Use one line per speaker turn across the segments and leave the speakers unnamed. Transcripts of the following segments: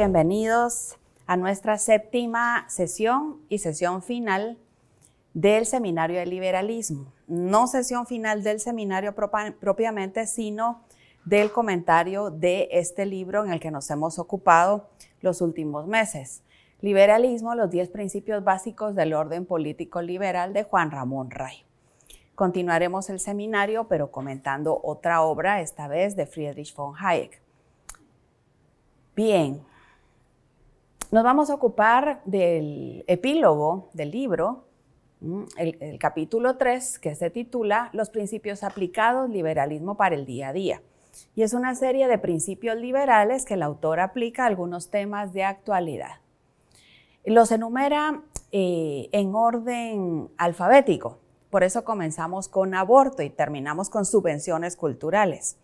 bienvenidos a nuestra séptima sesión y sesión final del Seminario de Liberalismo. No sesión final del seminario propiamente, sino del comentario de este libro en el que nos hemos ocupado los últimos meses. Liberalismo, los 10 principios básicos del orden político liberal de Juan Ramón Ray. Continuaremos el seminario, pero comentando otra obra, esta vez de Friedrich von Hayek. Bien, nos vamos a ocupar del epílogo del libro, el, capítulo 3, que se titula Los principios aplicados, liberalismo para el día a día. Y es una serie de principios liberales que el autor aplica a algunos temas de actualidad. Los enumera eh, en orden alfabético, por eso comenzamos con aborto y terminamos con subvenciones culturales.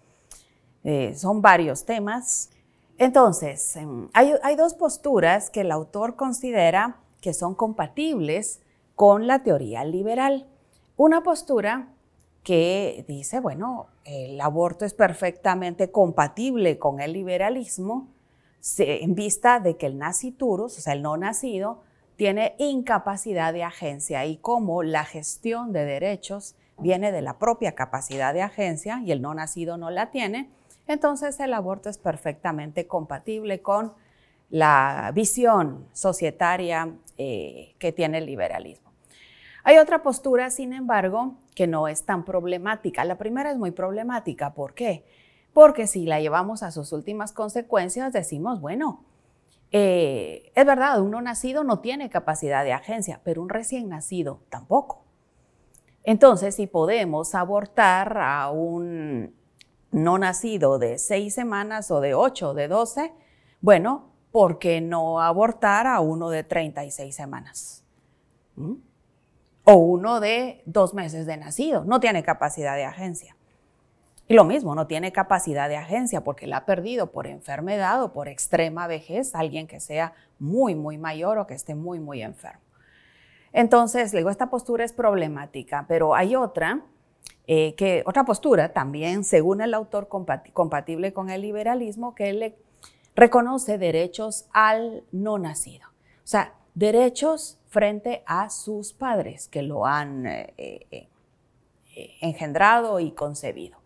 Eh, son varios temas. Entonces, em, hay, dos posturas que el autor considera que son compatibles con la teoría liberal. Una postura que dice, bueno, el aborto es perfectamente compatible con el liberalismo en vista de que el naciturus, o sea, el no nacido, tiene incapacidad de agencia y como la gestión de derechos viene de la propia capacidad de agencia y el no nacido no la tiene, entonces el aborto es perfectamente compatible con la visión societaria eh, que tiene el liberalismo. Hay otra postura, sin embargo, que no es tan problemática. La primera es muy problemática. ¿Por qué? Porque si la llevamos a sus últimas consecuencias, decimos, bueno, eh, es verdad, uno nacido no tiene capacidad de agencia, pero un recién nacido tampoco. Entonces, si podemos abortar a un no nacido de seis semanas o de ocho, o de doce, bueno, ¿por qué no abortar a uno de 36 semanas? ¿Mm? O uno de dos meses de nacido, no tiene capacidad de agencia. Y lo mismo, no tiene capacidad de agencia porque la ha perdido por enfermedad o por extrema vejez, alguien que sea muy, muy mayor o que esté muy, muy enfermo. Entonces, luego digo, esta postura es problemática, pero hay otra eh, que otra postura también, según el autor, compatible con el liberalismo, que le reconoce derechos al no nacido. O sea, derechos frente a sus padres que lo han eh, eh, engendrado y concebido.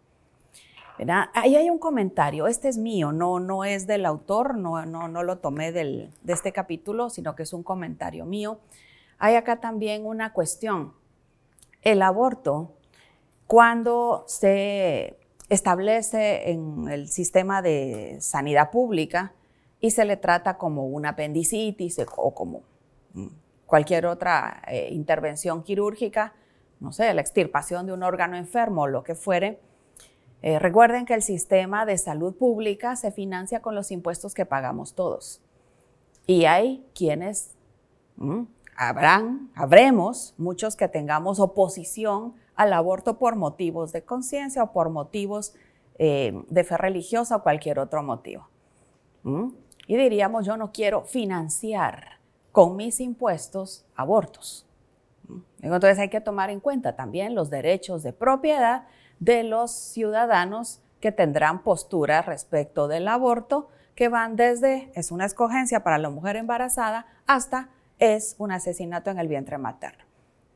Ahí hay un comentario, este es mío, no, no es del autor, no, no, no lo tomé del, de este capítulo, sino que es un comentario mío. Hay acá también una cuestión. El aborto cuando se establece en el sistema de sanidad pública y se le trata como una apendicitis o como mm, cualquier otra eh, intervención quirúrgica, no sé, la extirpación de un órgano enfermo o lo que fuere. Eh, recuerden que el sistema de salud pública se financia con los impuestos que pagamos todos. Y hay quienes, mm, habrán, habremos muchos que tengamos oposición al aborto por motivos de conciencia o por motivos eh, de fe religiosa o cualquier otro motivo. Y diríamos, yo no quiero financiar con mis impuestos abortos. Entonces hay que tomar en cuenta también los derechos de propiedad de los ciudadanos que tendrán postura respecto del aborto, que van desde es una escogencia para la mujer embarazada hasta es un asesinato en el vientre materno.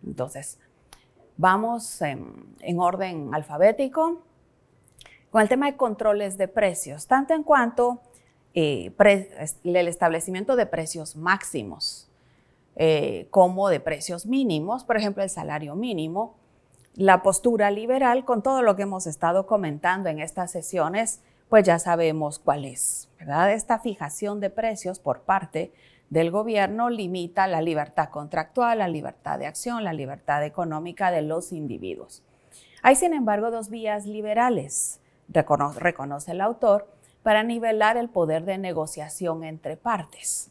Entonces, Vamos en, orden alfabético con el tema de controles de precios, tanto en cuanto eh, el establecimiento de precios máximos eh, como de precios mínimos, por ejemplo, el salario mínimo, la postura liberal, con todo lo que hemos estado comentando en estas sesiones, pues ya sabemos cuál es, ¿verdad? Esta fijación de precios por parte del gobierno limita la libertad contractual, la libertad de acción, la libertad económica de los individuos. Hay, sin embargo, dos vías liberales, reconoce el autor, para nivelar el poder de negociación entre partes.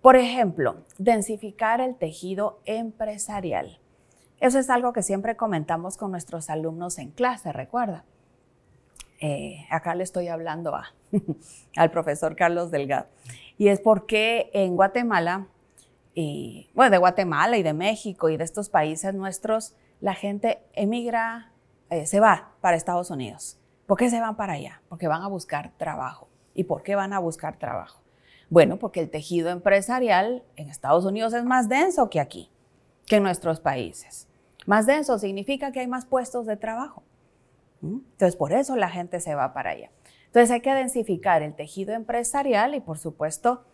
Por ejemplo, densificar el tejido empresarial. Eso es algo que siempre comentamos con nuestros alumnos en clase, recuerda. Eh, acá le estoy hablando a, al profesor Carlos Delgado. Y es porque en Guatemala, y, eh, bueno, de Guatemala y de México y de estos países nuestros, la gente emigra, eh, se va para Estados Unidos. ¿Por qué se van para allá? Porque van a buscar trabajo. ¿Y por qué van a buscar trabajo? Bueno, porque el tejido empresarial en Estados Unidos es más denso que aquí, que en nuestros países. Más denso significa que hay más puestos de trabajo. Entonces, por eso la gente se va para allá. Entonces hay que densificar el tejido empresarial y por supuesto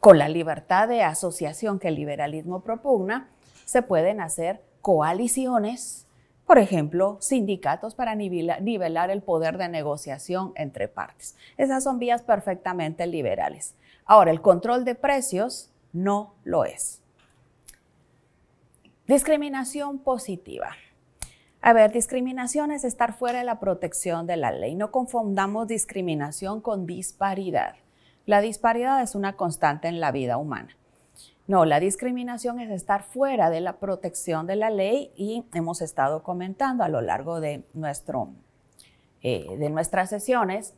con la libertad de asociación que el liberalismo propugna, se pueden hacer coaliciones, por ejemplo, sindicatos para nivelar el poder de negociación entre partes. Esas son vías perfectamente liberales. Ahora, el control de precios no lo es. Discriminación positiva. A ver, discriminación es estar fuera de la protección de la ley. No confundamos discriminación con disparidad. La disparidad es una constante en la vida humana. No, la discriminación es estar fuera de la protección de la ley y hemos estado comentando a lo largo de, nuestro, eh, de nuestras sesiones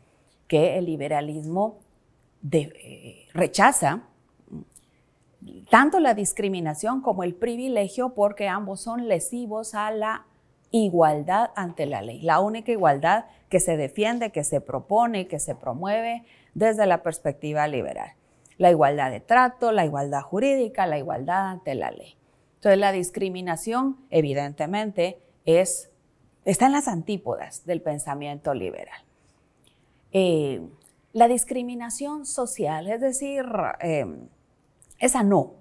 que el liberalismo eh, rechaza tanto la discriminación como el privilegio porque ambos son lesivos a la igualdad ante la ley, la única igualdad que se defiende, que se propone, que se promueve desde la perspectiva liberal. La igualdad de trato, la igualdad jurídica, la igualdad ante la ley. Entonces la discriminación evidentemente es, está en las antípodas del pensamiento liberal. Eh, la discriminación social, es decir, eh, esa no,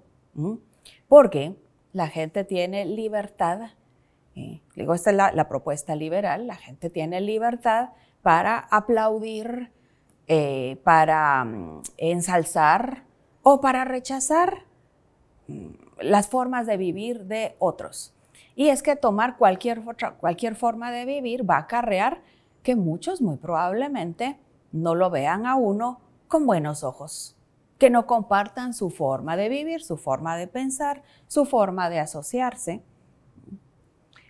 porque la gente tiene libertad digo, esta es la, propuesta liberal, la gente tiene libertad para aplaudir, eh, para mm, ensalzar o para rechazar mm, las formas de vivir de otros. Y es que tomar cualquier, cualquier forma de vivir va a acarrear que muchos muy probablemente no lo vean a uno con buenos ojos, que no compartan su forma de vivir, su forma de pensar, su forma de asociarse.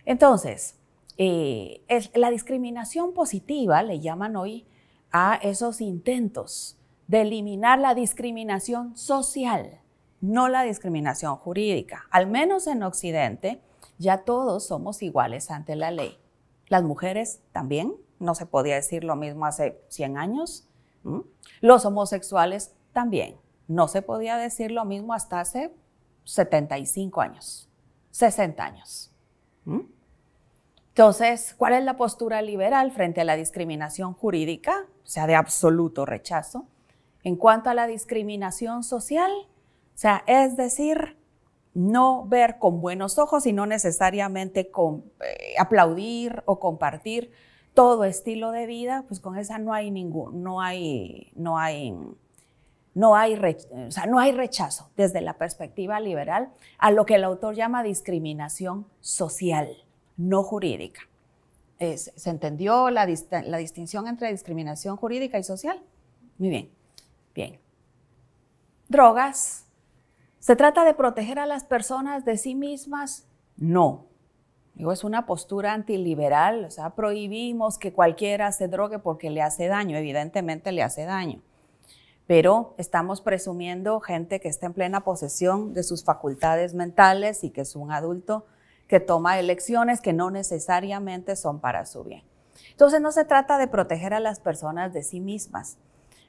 Entonces, eh, la discriminación positiva le llaman hoy a esos intentos de eliminar la discriminación social, no la discriminación jurídica. Al menos en Occidente, ya todos somos iguales ante la ley. Las mujeres también, no se podía decir lo mismo hace 100 años. Los homosexuales también, no se podía decir lo mismo hasta hace 75 años, 60 años. ¿Mm? Entonces, ¿cuál es la postura liberal frente a la discriminación jurídica? O sea, de absoluto rechazo. En cuanto a la discriminación social, o sea, es decir, no ver con buenos ojos y no necesariamente con, eh, aplaudir o compartir todo estilo de vida, pues con esa no hay ningún, no hay, no hay no hay, no hay rechazo desde la perspectiva liberal a lo que el autor llama discriminación social, no jurídica. ¿Se entendió la, distinción entre discriminación jurídica y social? Muy bien, bien. Drogas. ¿Se trata de proteger a las personas de sí mismas? No. Digo, es una postura antiliberal, o sea, prohibimos que cualquiera se drogue porque le hace daño, evidentemente le hace daño pero estamos presumiendo gente que está en plena posesión de sus facultades mentales y que es un adulto que toma elecciones que no necesariamente son para su bien. Entonces no se trata de proteger a las personas de sí mismas,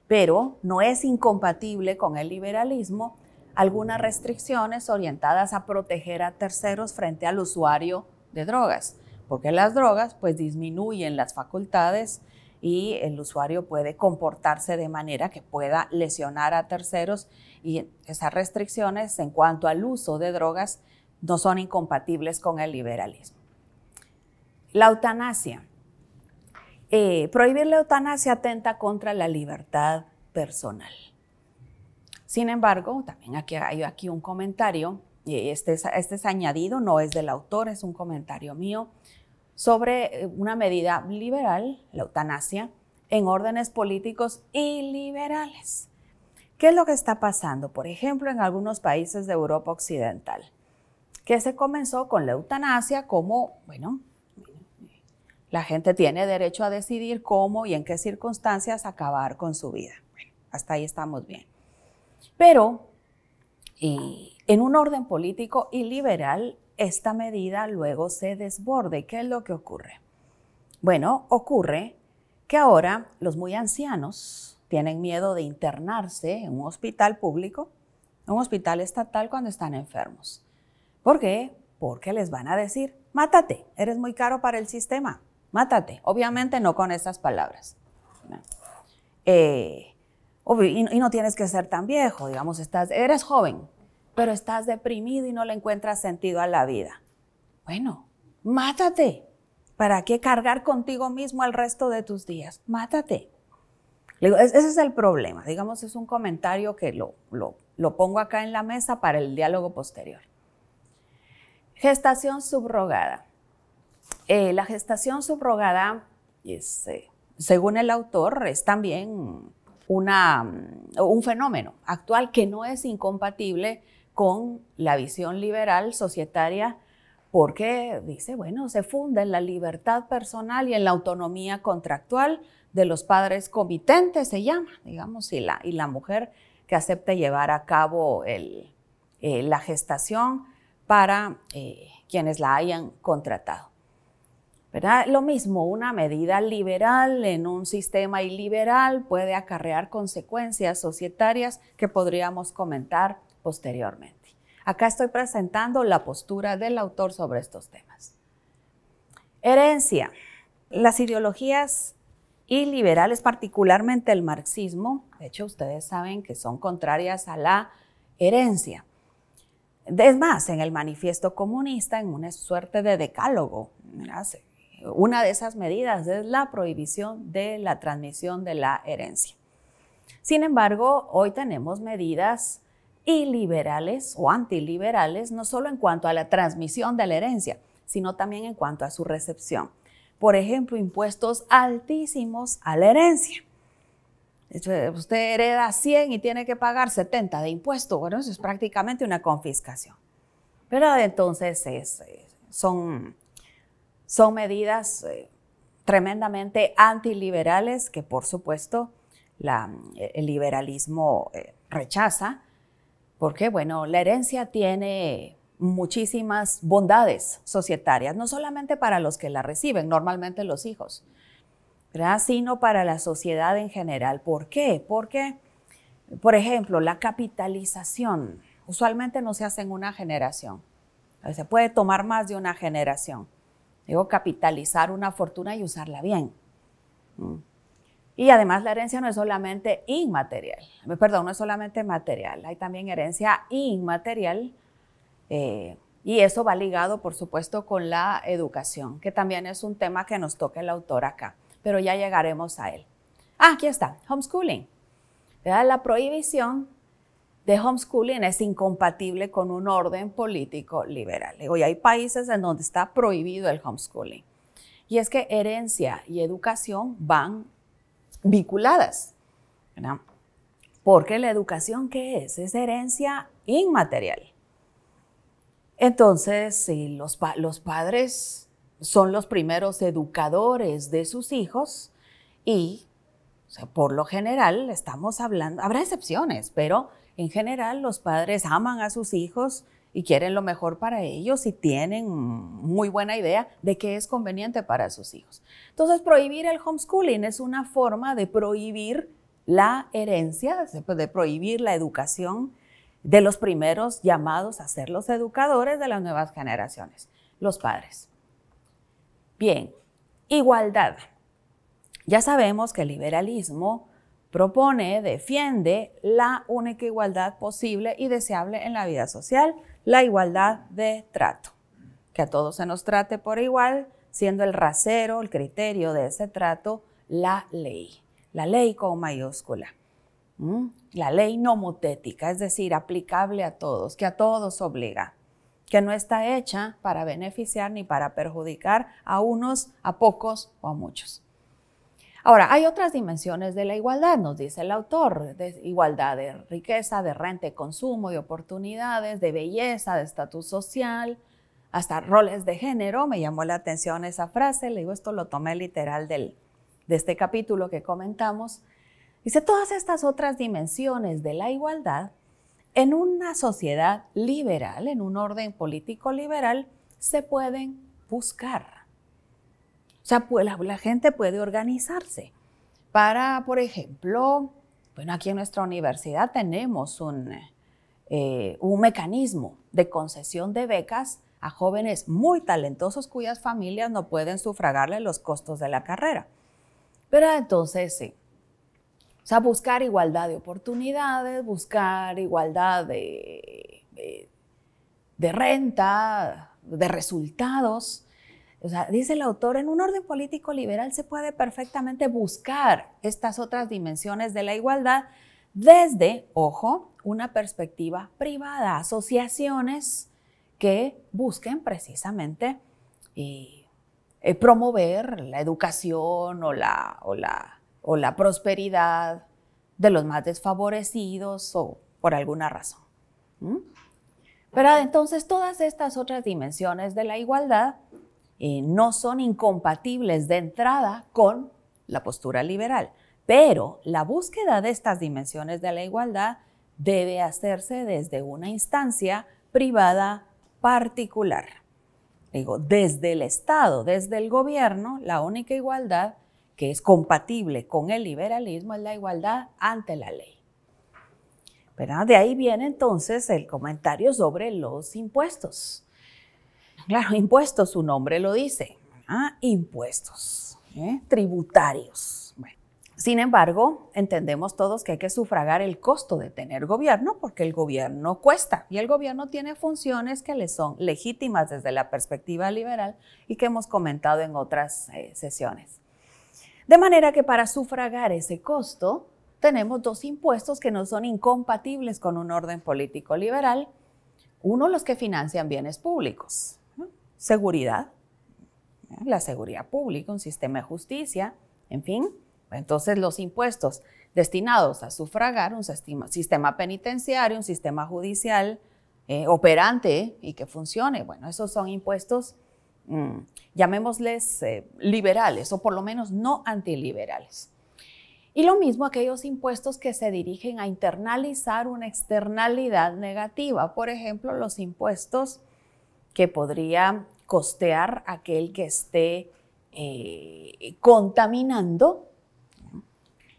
pero no es incompatible con el liberalismo algunas restricciones orientadas a proteger a terceros frente al usuario de drogas, porque las drogas pues disminuyen las facultades y el usuario puede comportarse de manera que pueda lesionar a terceros y esas restricciones en cuanto al uso de drogas no son incompatibles con el liberalismo. La eutanasia. Eh, prohibir la eutanasia atenta contra la libertad personal. Sin embargo, también aquí hay aquí un comentario, y este es este añadido, no es del autor, es un comentario mío, sobre eh, una medida liberal, la eutanasia, en órdenes políticos y liberales. ¿Qué es lo que está pasando, por ejemplo, en algunos países de Europa Occidental? Que se comenzó con la eutanasia como, bueno, la gente tiene derecho a decidir cómo y en qué circunstancias acabar con su vida. hasta ahí estamos bien. Pero eh, en un orden político y liberal, esta medida luego se desborde. qué es lo que ocurre? Bueno, ocurre que ahora los muy ancianos tienen miedo de internarse en un hospital público, en un hospital estatal cuando están enfermos. ¿Por qué? Porque les van a decir, mátate, eres muy caro para el sistema, mátate. Obviamente no con esas palabras. Eh, y, y, no tienes que ser tan viejo, digamos, estás, eres joven, pero estás deprimido y no le encuentras sentido a la vida. Bueno, mátate. ¿Para qué cargar contigo mismo el resto de tus días? Mátate. ese es el problema. Digamos, es un comentario que lo, lo, pongo acá en la mesa para el diálogo posterior. Gestación subrogada. Eh, la gestación subrogada, eh, según el autor, es también una, mm, un fenómeno actual que no es incompatible con la visión liberal societaria porque dice, bueno, se funda en la libertad personal y en la autonomía contractual de los padres comitentes, se llama, digamos, y la, y la mujer que acepta llevar a cabo eh, la gestación para eh, quienes la hayan contratado. ¿Verdad? Lo mismo, una medida liberal en un sistema iliberal puede acarrear consecuencias societarias que podríamos comentar posteriormente. Acá estoy presentando la postura del autor sobre estos temas. Herencia. Las ideologías y liberales, particularmente el marxismo, de hecho ustedes saben que son contrarias a la herencia. Es más, en el manifiesto comunista, en una suerte de decálogo, una de esas medidas es la prohibición de la transmisión de la herencia. Sin embargo, hoy tenemos medidas y liberales o antiliberales, no solo en cuanto a la transmisión de la herencia, sino también en cuanto a su recepción. Por ejemplo, impuestos altísimos a la herencia. Usted hereda 100 y tiene que pagar 70 de impuesto. Bueno, eso es prácticamente una confiscación. Pero entonces son, son medidas eh, tremendamente antiliberales que por supuesto el liberalismo eh, rechaza porque, bueno, la herencia tiene muchísimas bondades societarias, no solamente para los que la reciben, normalmente los hijos, ¿verdad? sino para la sociedad en general. ¿Por qué? Porque, por ejemplo, la capitalización usualmente no se hace en una generación. Se puede tomar más de una generación. Digo, capitalizar una fortuna y usarla bien. Y además la herencia no es solamente inmaterial, perdón, no es solamente material, hay también herencia inmaterial eh, y eso va ligado, por supuesto, con la educación, que también es un tema que nos toca el autor acá, pero ya llegaremos a él. Ah, aquí está, homeschooling. La prohibición de homeschooling es incompatible con un orden político liberal. Y hay países en donde está prohibido el homeschooling. Y es que herencia y educación van vinculadas. ¿no? Porque la educación, ¿qué es? Es herencia inmaterial. Entonces, los, padres son los primeros educadores de sus hijos y por lo general estamos hablando, habrá excepciones, pero en general los padres aman a sus hijos y quieren lo mejor para ellos y tienen muy buena idea de qué es conveniente para sus hijos. Entonces, prohibir el homeschooling es una forma de prohibir la herencia, de prohibir la educación de los primeros llamados a ser los educadores de las nuevas generaciones, los padres. Bien, igualdad. Ya sabemos que el liberalismo propone, defiende la única igualdad posible y deseable en la vida social la igualdad de trato. Que a todos se nos trate por igual, siendo el rasero, el criterio de ese trato, la ley. La ley con mayúscula. ¿Mm? La ley nomotética, es decir, aplicable a todos, que a todos obliga, que no está hecha para beneficiar ni para perjudicar a unos, a pocos o a muchos. Ahora, hay otras dimensiones de la igualdad, nos dice el autor, de igualdad de riqueza, de renta, consumo, de oportunidades, de belleza, de estatus social, hasta roles de género. Me llamó la atención esa frase, le digo, esto lo tomé literal del, de este capítulo que comentamos. Dice, todas estas otras dimensiones de la igualdad, en una sociedad liberal, en un orden político liberal, se pueden buscar o sea, pues, la, gente puede organizarse para, por ejemplo, bueno, aquí en nuestra universidad tenemos eh, un, mecanismo de concesión de becas a jóvenes muy talentosos cuyas familias no pueden sufragarle los costos de la carrera. Pero entonces O sea, buscar igualdad de oportunidades, buscar igualdad de renta, de resultados, o sea, dice el autor, en un orden político liberal se puede perfectamente buscar estas otras dimensiones de la igualdad desde, ojo, una perspectiva privada, asociaciones que busquen precisamente eh, eh, promover la educación o la, o, la, prosperidad de los más desfavorecidos o por alguna razón. Pero entonces todas estas otras dimensiones de la igualdad eh, no son incompatibles de entrada con la postura liberal. Pero la búsqueda de estas dimensiones de la igualdad debe hacerse desde una instancia privada particular. Digo, desde el Estado, desde el gobierno, la única igualdad que es compatible con el liberalismo es la igualdad ante la ley. ¿Verdad? De ahí viene entonces el comentario sobre los impuestos. Claro, impuestos, su nombre lo dice. Ah, impuestos, ¿eh? tributarios. Sin embargo, entendemos todos que hay que sufragar el costo de tener gobierno porque el gobierno cuesta y el gobierno tiene funciones que le son legítimas desde la perspectiva liberal y que hemos comentado en otras eh, sesiones. De manera que para sufragar ese costo tenemos dos impuestos que no son incompatibles con un orden político liberal. Uno, los que financian bienes públicos, seguridad, la seguridad pública, un sistema de justicia, en fin. Entonces los impuestos destinados a sufragar un sistema, sistema penitenciario, un sistema judicial eh, operante y que funcione, bueno, esos son impuestos, mm, llamémosles eh, liberales o por lo menos no antiliberales. Y lo mismo aquellos impuestos que se dirigen a internalizar una externalidad negativa, por ejemplo, los impuestos que podría costear aquel que esté eh, contaminando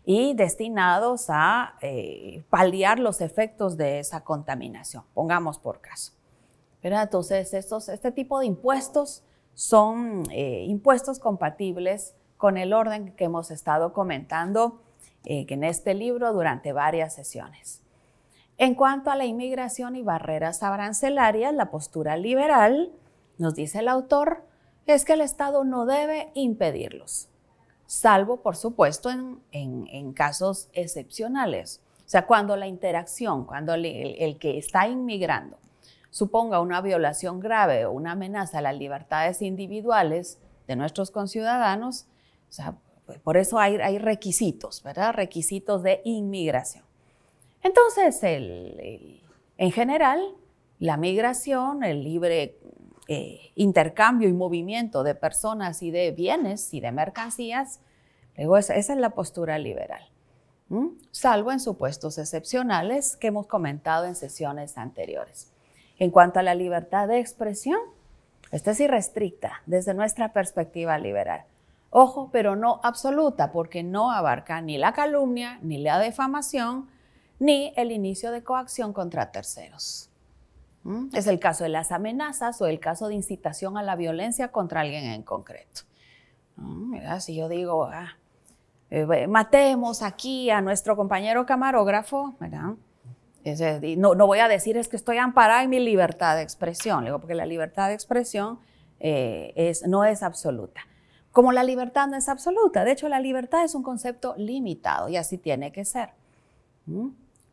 y destinados a eh, paliar los efectos de esa contaminación, pongamos por caso. Pero entonces, este tipo de impuestos son eh, impuestos compatibles con el orden que hemos estado comentando en este libro durante varias sesiones. En cuanto a la inmigración y barreras arancelarias, la postura liberal nos dice el autor, es que el Estado no debe impedirlos, salvo, por supuesto, en, casos excepcionales. O sea, cuando la interacción, cuando el, que está inmigrando suponga una violación grave o una amenaza a las libertades individuales de nuestros conciudadanos, pues, por eso hay, requisitos, ¿verdad? Requisitos de inmigración. Entonces, en general, la migración, el libre eh, intercambio y movimiento de personas y de bienes y de mercancías, esa, es la postura liberal, salvo en supuestos excepcionales que hemos comentado en sesiones anteriores. En cuanto a la libertad de expresión, esta es irrestricta desde nuestra perspectiva liberal. Ojo, pero no absoluta, porque no abarca ni la calumnia, ni la defamación, ni el inicio de coacción contra terceros. Es el caso de las amenazas o el caso de incitación a la violencia contra alguien en concreto. Si yo digo, ah, eh, matemos aquí a nuestro compañero camarógrafo, No, voy a decir es que estoy amparada en mi libertad de expresión, digo, porque la libertad de expresión eh, no es absoluta. Como la libertad no es absoluta, de hecho la libertad es un concepto limitado y así tiene que ser.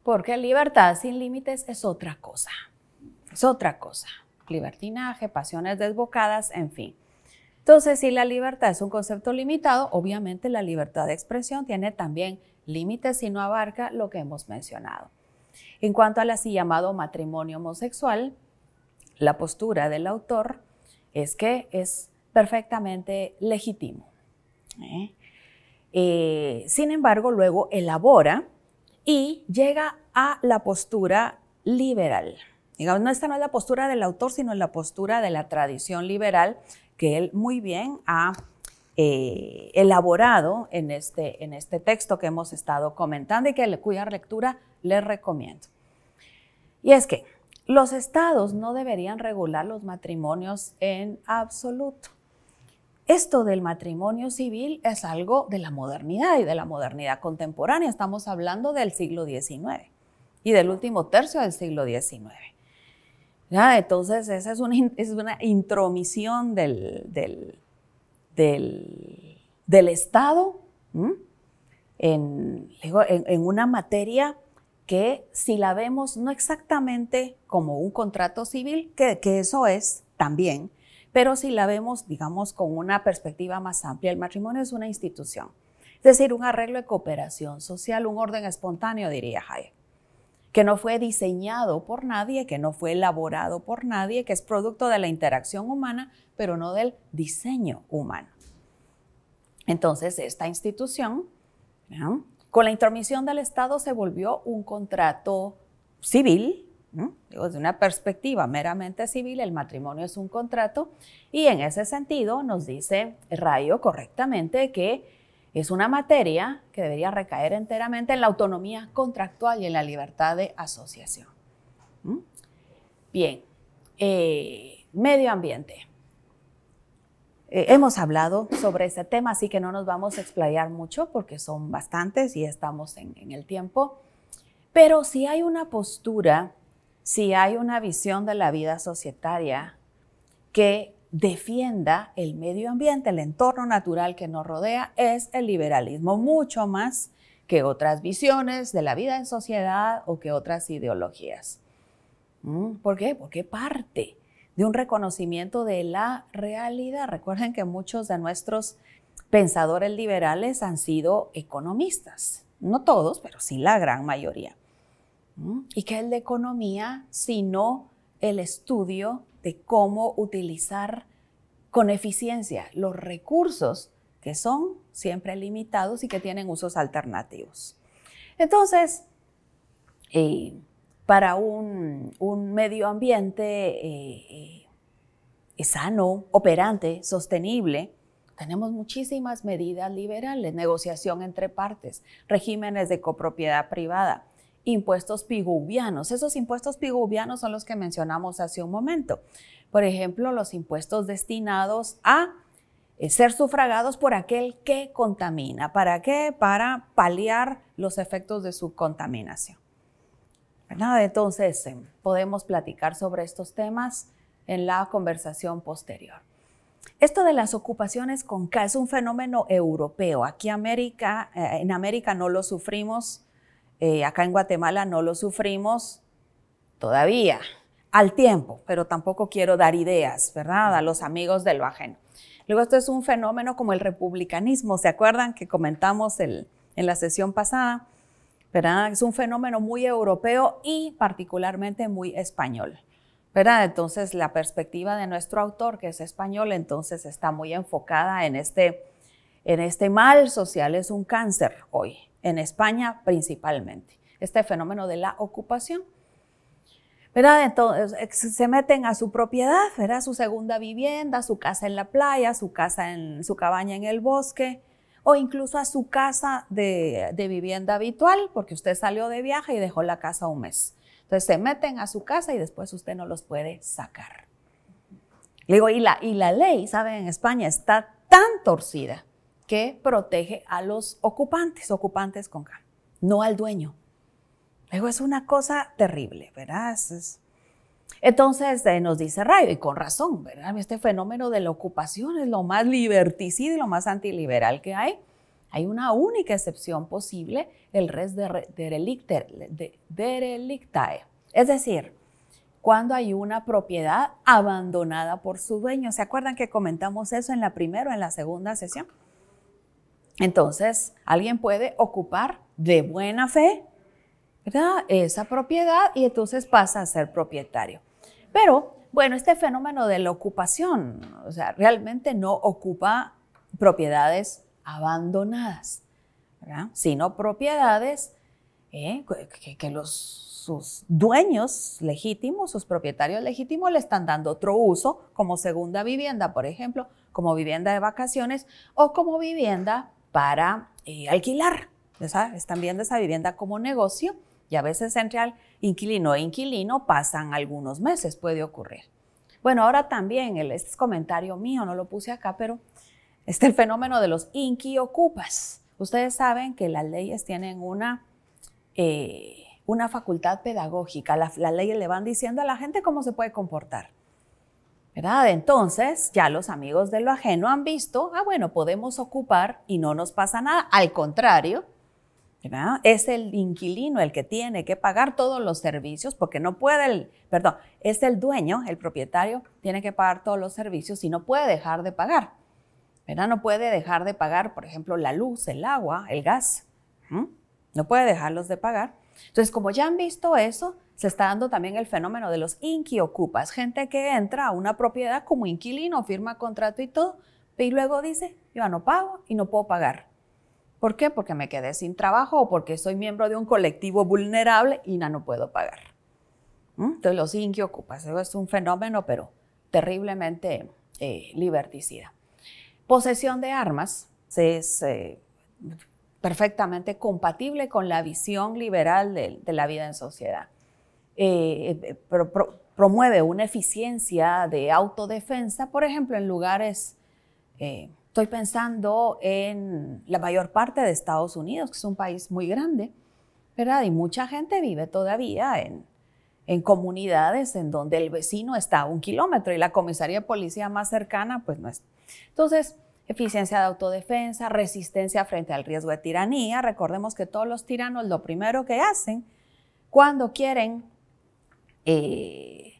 Porque libertad sin límites es otra cosa es otra cosa. Libertinaje, pasiones desbocadas, en fin. Entonces, si la libertad es un concepto limitado, obviamente la libertad de expresión tiene también límites y no abarca lo que hemos mencionado. En cuanto al así llamado matrimonio homosexual, la postura del autor es que es perfectamente legítimo. ¿eh? Eh, sin embargo, luego elabora y llega a la postura liberal. Digamos, no esta no es la postura del autor, sino la postura de la tradición liberal que él muy bien ha eh, elaborado en este, en este texto que hemos estado comentando y que, cuya lectura les recomiendo. Y es que los estados no deberían regular los matrimonios en absoluto. Esto del matrimonio civil es algo de la modernidad y de la modernidad contemporánea. Estamos hablando del siglo XIX y del último tercio del siglo XIX. Entonces, esa es una, intromisión del, Estado en, una materia que si la vemos no exactamente como un contrato civil, que, que, eso es también, pero si la vemos, digamos, con una perspectiva más amplia, el matrimonio es una institución, es decir, un arreglo de cooperación social, un orden espontáneo, diría Hayek que no fue diseñado por nadie, que no fue elaborado por nadie, que es producto de la interacción humana, pero no del diseño humano. Entonces, esta institución, con la intermisión del Estado, se volvió un contrato civil, desde una perspectiva meramente civil, el matrimonio es un contrato, y en ese sentido nos dice Rayo correctamente que es una materia que debería recaer enteramente en la autonomía contractual y en la libertad de asociación. ¿Mm? Bien, eh, medio ambiente. Eh, hemos hablado sobre ese tema, así que no nos vamos a explayar mucho porque son bastantes y estamos en, en el tiempo. Pero si hay una postura, si hay una visión de la vida societaria que defienda el medio ambiente, el entorno natural que nos rodea, es el liberalismo, mucho más que otras visiones de la vida en sociedad o que otras ideologías. Mm, ¿Por qué? Porque parte de un reconocimiento de la realidad. Recuerden que muchos de nuestros pensadores liberales han sido economistas, no todos, pero sí la gran mayoría. Mm, ¿Y que el de economía sino el estudio de cómo utilizar con eficiencia los recursos que son siempre limitados y que tienen usos alternativos. Entonces, eh, para un, medio ambiente eh, eh, sano, operante, sostenible, tenemos muchísimas medidas liberales, negociación entre partes, regímenes de copropiedad privada, impuestos pigubianos. Esos impuestos pigubianos son los que mencionamos hace un momento. Por ejemplo, los impuestos destinados a eh, ser sufragados por aquel que contamina. ¿Para qué? Para paliar los efectos de su contaminación. nada Entonces, eh, podemos platicar sobre estos temas en la conversación posterior. Esto de las ocupaciones con K es un fenómeno europeo. Aquí América, eh, en América no lo sufrimos eh, acá en Guatemala no lo sufrimos todavía, al tiempo, pero tampoco quiero dar ideas, ¿verdad? A los amigos del lo ajeno. Luego esto es un fenómeno como el republicanismo, ¿se acuerdan que comentamos en la sesión pasada? ¿Verdad? Es un fenómeno muy europeo y particularmente muy español. ¿verdad? Entonces la perspectiva de nuestro autor, que es español, entonces está muy enfocada en este, en este mal social, es un cáncer hoy, en España principalmente, este fenómeno de la ocupación. ¿verdad? Entonces se meten a su propiedad, a Su segunda vivienda, su casa en la playa, su casa en su cabaña en el bosque o incluso a su casa de, vivienda habitual porque usted salió de viaje y dejó la casa un mes. Entonces se meten a su casa y después usted no los puede sacar. y la, y la ley, ¿saben? En España está tan torcida que protege a los ocupantes, ocupantes con K, no al dueño. Luego es una cosa terrible, ¿verdad? entonces eh, nos dice Rayo, y con razón, ¿verdad? Este fenómeno de la ocupación es lo más liberticida y lo más antiliberal que hay. Hay una única excepción posible, el res derelictae. De, es decir, cuando hay una propiedad abandonada por su dueño. ¿Se acuerdan que comentamos eso en la primera o en la segunda sesión? Entonces, alguien puede ocupar de buena fe esa propiedad y entonces pasa a ser propietario. Pero, bueno, este fenómeno de la ocupación, o sea, realmente no ocupa propiedades abandonadas, sino propiedades ¿eh? que, los, sus dueños legítimos, sus propietarios legítimos le están dando otro uso como segunda vivienda, por ejemplo, como vivienda de vacaciones o como vivienda para eh, alquilar. Están viendo esa vivienda como negocio y a veces entre inquilino e inquilino pasan algunos meses, puede ocurrir. Bueno, ahora también, este es comentario mío, no lo puse acá, pero este el fenómeno de los inquiocupas. Ustedes saben que las leyes tienen una, eh, una facultad pedagógica. las leyes le van diciendo a la gente cómo se puede comportar. ¿verdad? Entonces, ya los amigos de lo ajeno han visto, ah, bueno, podemos ocupar y no nos pasa nada. Al contrario, ¿verdad? Es el inquilino el que tiene que pagar todos los servicios porque no puede, perdón, es el dueño, el propietario, tiene que pagar todos los servicios y no puede dejar de pagar. ¿verdad? No puede dejar de pagar, por ejemplo, la luz, el agua, el gas. No puede dejarlos de pagar. Entonces, como ya han visto eso, se está dando también el fenómeno de los inquiocupas, gente que entra a una propiedad como inquilino, firma contrato y todo, y luego dice, yo no pago y no puedo pagar. ¿Por qué? Porque me quedé sin trabajo o porque soy miembro de un colectivo vulnerable y no, no puedo pagar. ¿Mm? Entonces los inquiocupas, eso es un fenómeno, pero terriblemente eh, liberticida. Posesión de armas es eh, perfectamente compatible con la visión liberal de la vida en sociedad. Eh, eh, promueve una eficiencia de autodefensa, por ejemplo, en lugares, eh, estoy pensando en la mayor parte de Estados Unidos, que es un país muy grande, ¿verdad? Y mucha gente vive todavía en, en comunidades en donde el vecino está a un kilómetro y la comisaría de policía más cercana, pues no es. Entonces, eficiencia de autodefensa, resistencia frente al riesgo de tiranía. Recordemos que todos los tiranos lo primero que hacen cuando quieren eh,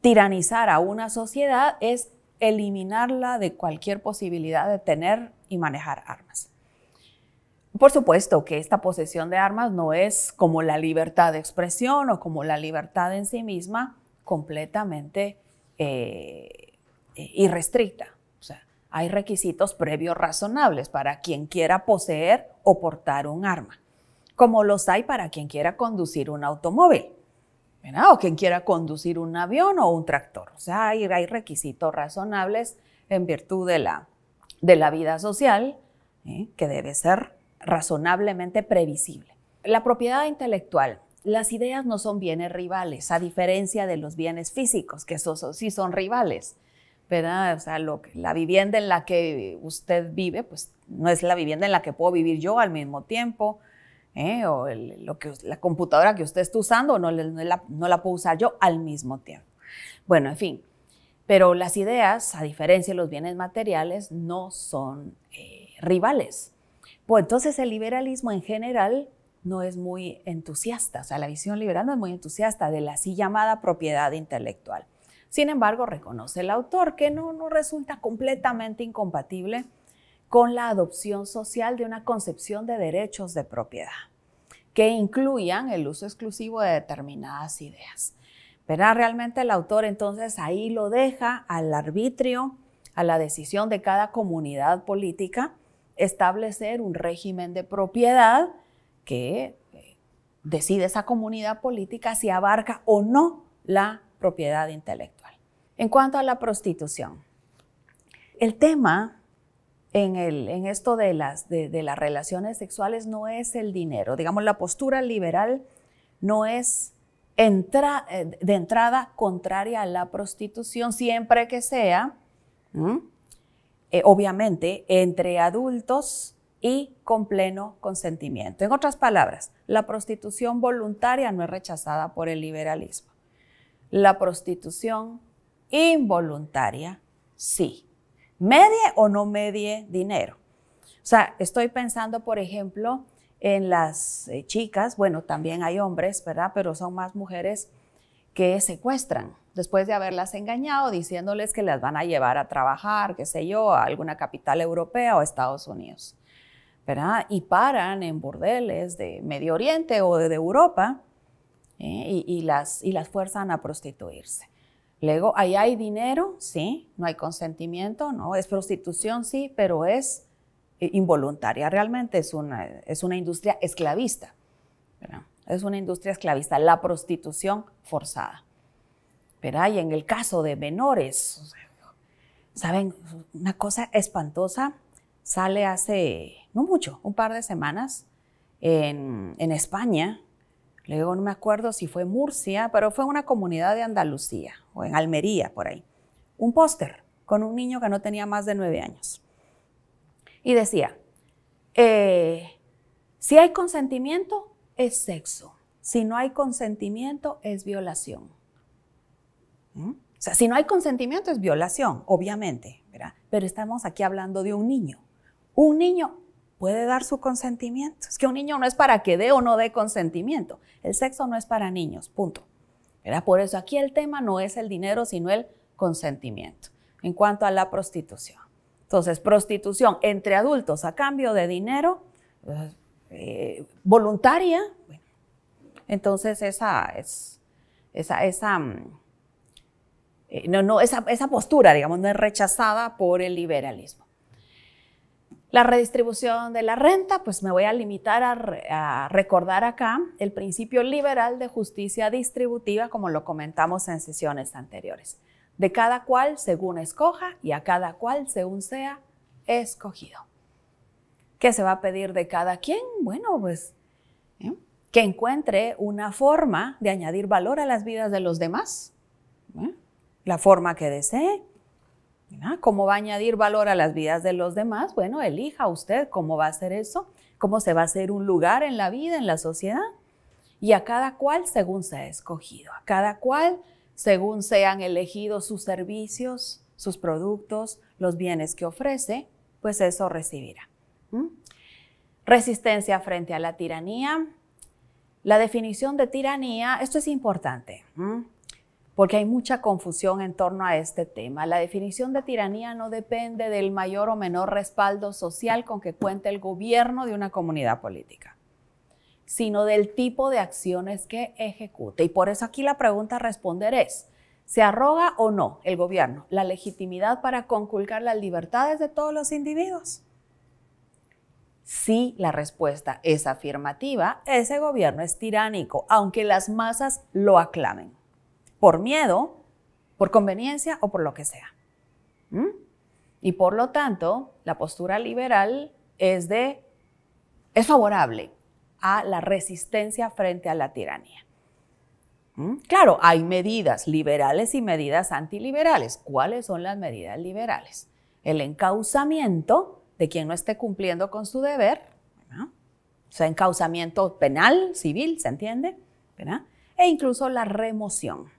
tiranizar a una sociedad es eliminarla de cualquier posibilidad de tener y manejar armas. Por supuesto que esta posesión de armas no es como la libertad de expresión o como la libertad en sí misma completamente eh, irrestricta. hay requisitos previos razonables para quien quiera poseer o portar un arma, como los hay para quien quiera conducir un automóvil. O quien quiera conducir un avión o un tractor. O sea, hay, requisitos razonables en virtud de la, de la vida social ¿eh? que debe ser razonablemente previsible. La propiedad intelectual. Las ideas no son bienes rivales, a diferencia de los bienes físicos, que esos sí son rivales. ¿verdad? O sea, la vivienda en la que usted vive, pues no es la vivienda en la que puedo vivir yo al mismo tiempo. ¿eh? o lo que, la computadora que usted está usando no, no, la, puedo usar yo al mismo tiempo. Bueno, en fin, pero las ideas, a diferencia de los bienes materiales, no son eh, rivales. Pues entonces el liberalismo en general no es muy entusiasta, o sea, la visión liberal no es muy entusiasta de la así llamada propiedad intelectual. Sin embargo, reconoce el autor que no, no resulta completamente incompatible con la adopción social de una concepción de derechos de propiedad que incluyan el uso exclusivo de determinadas ideas. Verá, realmente el autor entonces ahí lo deja al arbitrio, a la decisión de cada comunidad política, establecer un régimen de propiedad que eh, decide esa comunidad política si abarca o no la propiedad intelectual. En cuanto a la prostitución, el tema en, esto de las, relaciones sexuales no es el dinero. Digamos, la postura liberal no es eh, de entrada contraria a la prostitución, siempre que sea, eh, obviamente, entre adultos y con pleno consentimiento. En otras palabras, la prostitución voluntaria no es rechazada por el liberalismo. La prostitución involuntaria, sí medie o no medie dinero. O sea, estoy pensando, por ejemplo, en las eh, chicas, bueno, también hay hombres, ¿verdad? Pero son más mujeres que secuestran después de haberlas engañado, diciéndoles que las van a llevar a trabajar, qué sé yo, a alguna capital europea o a Estados Unidos. ¿verdad? Y paran en burdeles de Medio Oriente o de Europa ¿eh? y, las, y las fuerzan a prostituirse. Luego, ahí hay dinero, sí, no hay consentimiento, no, es prostitución, sí, pero es eh, involuntaria realmente, es una, es una industria esclavista, es una industria esclavista, la prostitución forzada. Pero Y en el caso de menores, ¿saben? Una cosa espantosa sale hace, no mucho, un par de semanas, en, en España, Luego no me acuerdo si fue Murcia, pero fue una comunidad de Andalucía o en Almería, por ahí. Un póster con un niño que no tenía más de nueve años. Y decía, eh, si hay consentimiento, es sexo. Si no hay consentimiento, es violación. ¿Mm? O sea, si no hay consentimiento, es violación, obviamente, ¿verdad? Pero estamos aquí hablando de un niño. Un niño puede dar su consentimiento. Es que un niño no es para que dé o no dé consentimiento. El sexo no es para niños, punto. Era por eso aquí el tema no es el dinero, sino el consentimiento. En cuanto a la prostitución. Entonces, prostitución entre adultos a cambio de dinero eh, voluntaria. Entonces, esa es esa, esa, mm, eh, no, no, esa postura, digamos, no es rechazada por el liberalismo. La redistribución de la renta, pues me voy a limitar a, recordar acá el principio liberal de justicia distributiva, como lo comentamos en sesiones anteriores. De cada cual según escoja y a cada cual según sea escogido. ¿Qué se va a pedir de cada quien? Bueno, pues ¿eh? que encuentre una forma de añadir valor a las vidas de los demás, ¿eh? la forma que desee ¿Ah? ¿Cómo va a añadir valor a las vidas de los demás? Bueno, elija usted cómo va a hacer eso, cómo se va a hacer un lugar en la vida, en la sociedad, y a cada cual según se ha escogido, a cada cual según sean elegidos sus servicios, sus productos, los bienes que ofrece, pues eso recibirá. Resistencia frente a la tiranía. La definición de tiranía, esto es importante porque hay mucha confusión en torno a este tema. La definición de tiranía no depende del mayor o menor respaldo social con que cuente el gobierno de una comunidad política, sino del tipo de acciones que ejecute. Y por eso aquí la pregunta a responder es, ¿se arroga o no el gobierno la legitimidad para conculcar las libertades de todos los individuos? Si la respuesta es afirmativa, ese gobierno es tiránico, aunque las masas lo aclamen por miedo, por conveniencia o por lo que sea. ¿Mm? Y por lo tanto, la postura liberal es de es favorable a la resistencia frente a la tiranía. ¿Mm? Claro, hay medidas liberales y medidas antiliberales. ¿Cuáles son las medidas liberales? El encauzamiento de quien no esté cumpliendo con su deber, o sea, encauzamiento penal, civil, ¿se entiende? E incluso la remoción.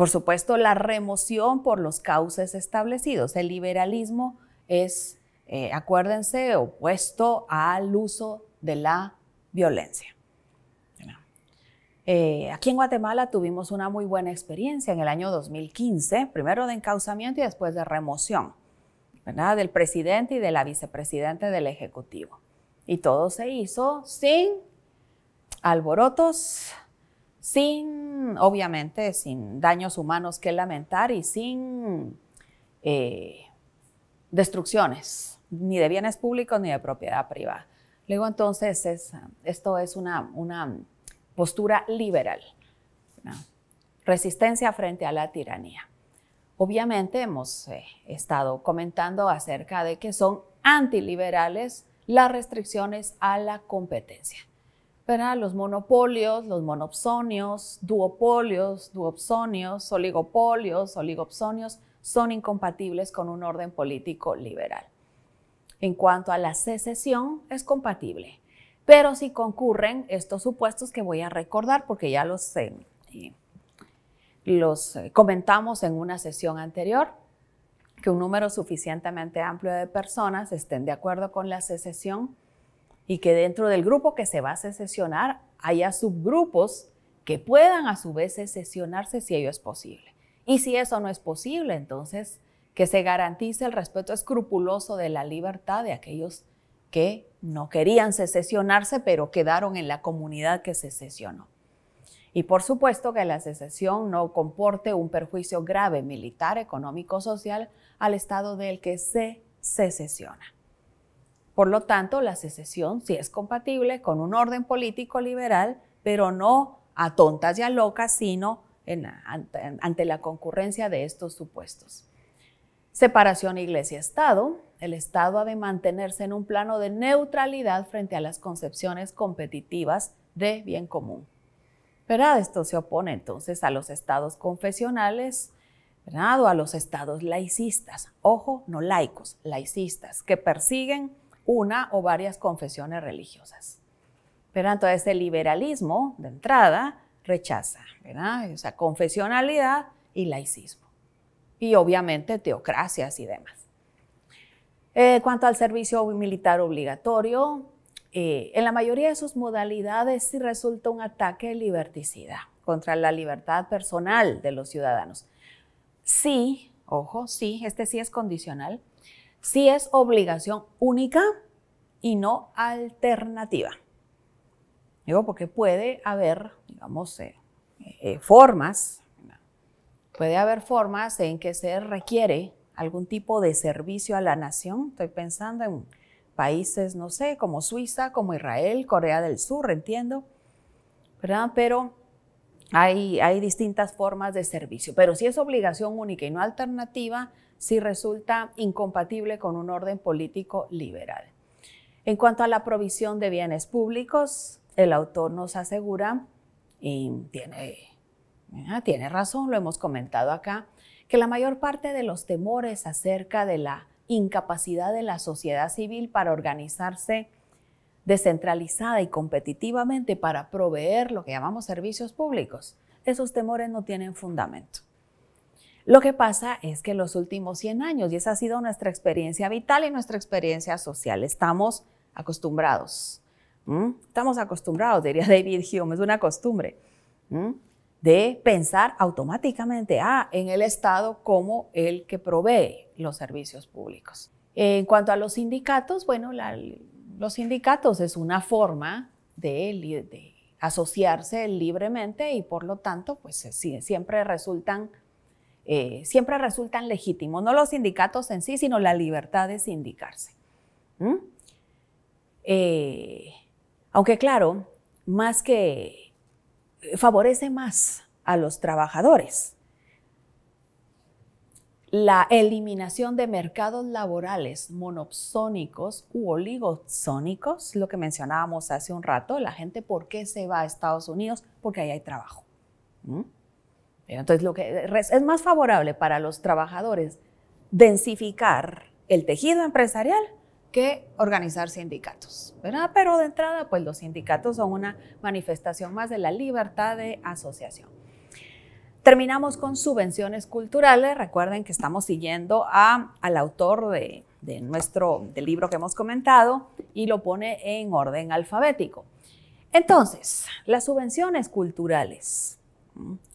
Por supuesto, la remoción por los cauces establecidos. El liberalismo es, eh, acuérdense, opuesto al uso de la violencia. Eh, aquí en Guatemala tuvimos una muy buena experiencia en el año 2015, primero de encauzamiento y después de remoción, ¿verdad? Del presidente y de la vicepresidente del Ejecutivo. Y todo se hizo sin alborotos, sin, obviamente, sin daños humanos que lamentar y sin eh, destrucciones, ni de bienes públicos ni de propiedad privada. Luego entonces esto es una, postura liberal, resistencia frente a la tiranía. Obviamente hemos eh, estado comentando acerca de que son antiliberales las restricciones a la competencia. Los monopolios, los monopsonios, duopolios, duopsonios, oligopolios, oligopsonios son incompatibles con un orden político liberal. En cuanto a la secesión, es compatible, pero si concurren estos supuestos que voy a recordar porque ya los, eh, eh, los eh, comentamos en una sesión anterior, que un número suficientemente amplio de personas estén de acuerdo con la secesión y que dentro del grupo que se va a secesionar haya subgrupos que puedan a su vez secesionarse si ello es posible. Y si eso no es posible, entonces que se garantice el respeto escrupuloso de la libertad de aquellos que no querían secesionarse, pero quedaron en la comunidad que se Y por supuesto que la secesión no comporte un perjuicio grave militar, económico, social al Estado del que se secesiona. Por lo tanto, la secesión sí es compatible con un orden político liberal, pero no a tontas y a locas, sino ante, la concurrencia de estos supuestos. Separación Iglesia-Estado. El Estado ha de mantenerse en un plano de neutralidad frente a las concepciones competitivas de bien común. ¿Verdad? Esto se opone entonces a los estados confesionales, O a los estados laicistas. Ojo, no laicos, laicistas, que persiguen una o varias confesiones religiosas. Pero entonces este liberalismo de entrada rechaza, ¿verdad? O sea, confesionalidad y laicismo. Y obviamente teocracias y demás. Eh, cuanto al servicio militar obligatorio, eh, en la mayoría de sus modalidades sí resulta un ataque liberticida contra la libertad personal de los ciudadanos. Sí, ojo, sí, este sí es condicional, si es obligación única y no alternativa. Digo, porque puede haber, digamos, eh, eh, formas, puede haber formas en que se requiere algún tipo de servicio a la nación. Estoy pensando en países, no sé, como Suiza, como Israel, Corea del Sur, entiendo, Pero hay, hay distintas formas de servicio. Pero si es obligación única y no alternativa, si resulta incompatible con un orden político liberal. En cuanto a la provisión de bienes públicos, el autor nos asegura, y tiene, ah, tiene razón, lo hemos comentado acá, que la mayor parte de los temores acerca de la incapacidad de la sociedad civil para organizarse descentralizada y competitivamente para proveer lo que llamamos servicios públicos, esos temores no tienen fundamento. Lo que pasa es que los últimos 100 años, y esa ha sido nuestra experiencia vital y nuestra experiencia social, estamos acostumbrados. Estamos acostumbrados, diría David Hume, es una costumbre. de pensar automáticamente ah, en el Estado como el que provee los servicios públicos. En cuanto a los sindicatos, bueno, los sindicatos es una forma de, de, asociarse libremente y por lo tanto, pues eh, siempre resultan eh, siempre resultan legítimos, no los sindicatos en sí, sino la libertad de sindicarse. Eh, aunque claro, más que eh, favorece más a los trabajadores la eliminación de mercados laborales monopsónicos u oligopsónicos, lo que mencionábamos hace un rato, la gente por qué se va a Estados Unidos, porque ahí hay trabajo. Entonces, lo que es más favorable para los trabajadores densificar el tejido empresarial que organizar sindicatos, Pero de entrada, pues los sindicatos son una manifestación más de la libertad de asociación. Terminamos con subvenciones culturales. Recuerden que estamos siguiendo a, al autor de, nuestro del libro que hemos comentado y lo pone en orden alfabético. Entonces, las subvenciones culturales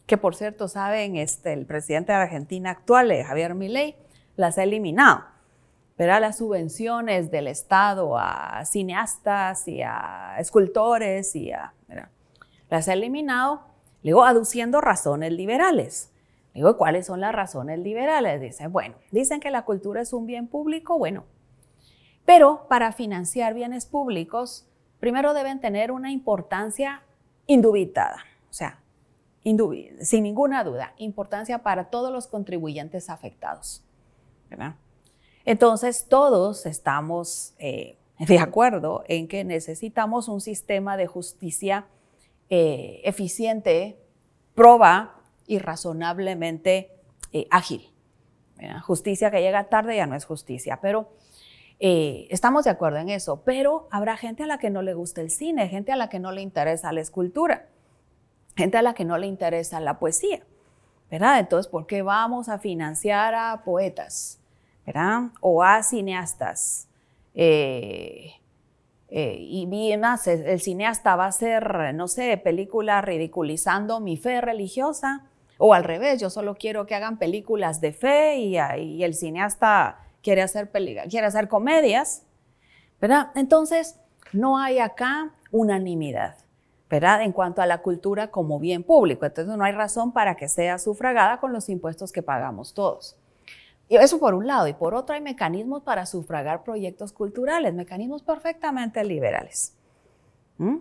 que por cierto, saben, este, el presidente de Argentina actual, eh, Javier Milei, las ha eliminado. Pero las subvenciones del Estado a cineastas y a escultores y a... Las ha eliminado, luego aduciendo razones liberales. Digo, ¿cuáles son las razones liberales? Dice bueno, dicen que la cultura es un bien público, bueno. Pero para financiar bienes públicos, primero deben tener una importancia indubitada. O sea, sin ninguna duda, importancia para todos los contribuyentes afectados. Entonces, todos estamos eh, de acuerdo en que necesitamos un sistema de justicia eh, eficiente, proba y razonablemente eh, ágil. Justicia que llega tarde ya no es justicia, pero estamos de acuerdo en eso, pero habrá gente a la que no le gusta el cine, gente a la que no le interesa la escultura gente a la que no le interesa la poesía, ¿verdad? Entonces, ¿por qué vamos a financiar a poetas, ¿verdad? O a cineastas. Eh, eh, y bien, el cineasta va a hacer, no sé, películas ridiculizando mi fe religiosa, o al revés, yo solo quiero que hagan películas de fe y, el cineasta quiere hacer, quiere hacer comedias, ¿verdad? Entonces, no hay acá unanimidad. ¿verdad? En cuanto a la cultura como bien público. Entonces no hay razón para que sea sufragada con los impuestos que pagamos todos. Y eso por un lado. Y por otro hay mecanismos para sufragar proyectos culturales, mecanismos perfectamente liberales. ¿Mm?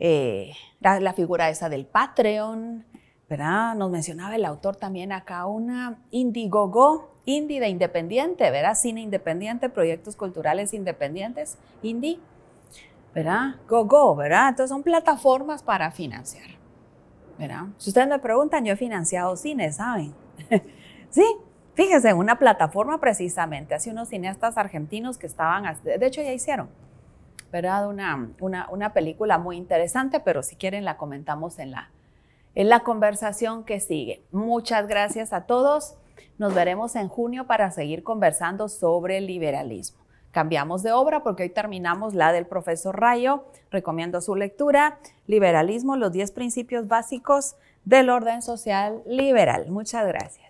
Eh, la, figura esa del Patreon, ¿verdad? Nos mencionaba el autor también acá una Indiegogo, indie de independiente, ¿verdad? Cine independiente, proyectos culturales independientes, indie. ¿verdad? Go, -Go, ¿verdad? Entonces son plataformas para financiar, ¿verdad? Si ustedes me preguntan, yo he financiado cine, ¿saben? sí, fíjense, una plataforma precisamente, hace unos cineastas argentinos que estaban, de hecho ya hicieron, ¿verdad? Una, una, una película muy interesante, pero si quieren la comentamos en la, en la conversación que sigue. Muchas gracias a todos. Nos veremos en junio para seguir conversando sobre el liberalismo. Cambiamos de obra porque hoy terminamos la del profesor Rayo. Recomiendo su lectura, Liberalismo, los 10 principios básicos del orden social liberal. Muchas gracias.